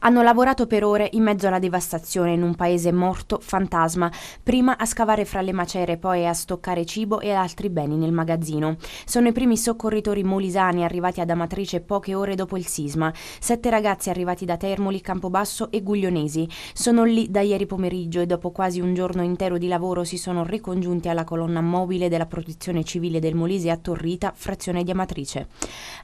Hanno lavorato per ore in mezzo alla devastazione in un paese morto, fantasma, prima a scavare fra le macere, poi a stoccare cibo e altri beni nel magazzino. Sono i primi soccorritori molisani arrivati ad Amatrice poche ore dopo il sisma. Sette ragazzi arrivati da Termoli, Campobasso e Guglionesi. Sono lì da ieri pomeriggio e dopo quasi un giorno intero di lavoro si sono ricongiunti alla colonna mobile della protezione civile del Molise a Torrita, frazione di Amatrice.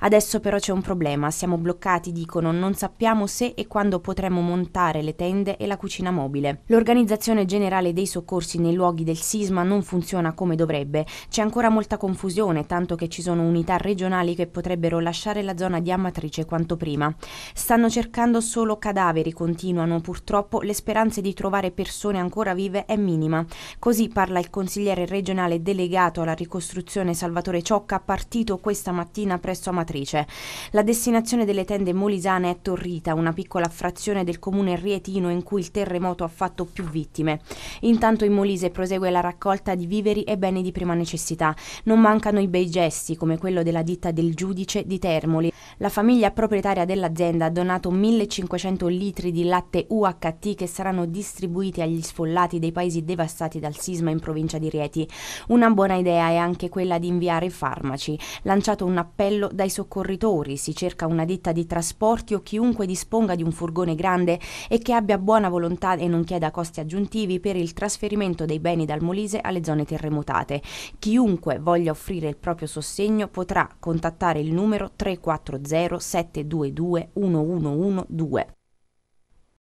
Adesso però c'è un problema, siamo bloccati, dicono, non sappiamo se e quando quando potremo montare le tende e la cucina mobile. L'organizzazione generale dei soccorsi nei luoghi del sisma non funziona come dovrebbe. C'è ancora molta confusione, tanto che ci sono unità regionali che potrebbero lasciare la zona di Amatrice quanto prima. Stanno cercando solo cadaveri, continuano purtroppo, le speranze di trovare persone ancora vive è minima. Così parla il consigliere regionale delegato alla ricostruzione Salvatore Ciocca, partito questa mattina presso Amatrice. La destinazione delle tende molisane è Torrita, una piccola frazione del comune rietino in cui il terremoto ha fatto più vittime. Intanto in Molise prosegue la raccolta di viveri e beni di prima necessità. Non mancano i bei gesti, come quello della ditta del giudice di Termoli. La famiglia proprietaria dell'azienda ha donato 1500 litri di latte UHT che saranno distribuiti agli sfollati dei paesi devastati dal sisma in provincia di Rieti. Una buona idea è anche quella di inviare farmaci. Lanciato un appello dai soccorritori, si cerca una ditta di trasporti o chiunque disponga di un futuro furgone grande e che abbia buona volontà e non chieda costi aggiuntivi per il trasferimento dei beni dal Molise alle zone terremotate. Chiunque voglia offrire il proprio sostegno potrà contattare il numero 340 722 1112.